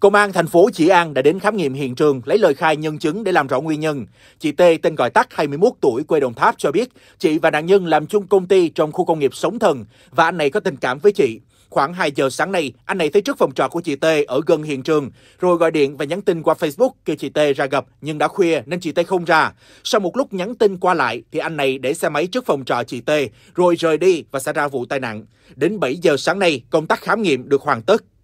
Công an thành phố Chỉ An đã đến khám nghiệm hiện trường lấy lời khai nhân chứng để làm rõ nguyên nhân. Chị T tên gọi tắt 21 tuổi quê Đồng Tháp cho biết chị và nạn nhân làm chung công ty trong khu công nghiệp Sống Thần và anh này có tình cảm với chị. Khoảng 2 giờ sáng nay, anh này thấy trước phòng trọ của chị T ở gần hiện trường, rồi gọi điện và nhắn tin qua Facebook kêu chị T ra gặp nhưng đã khuya nên chị T không ra. Sau một lúc nhắn tin qua lại thì anh này để xe máy trước phòng trọ chị T rồi rời đi và xảy ra vụ tai nạn. Đến 7 giờ sáng nay, công tác khám nghiệm được hoàn tất.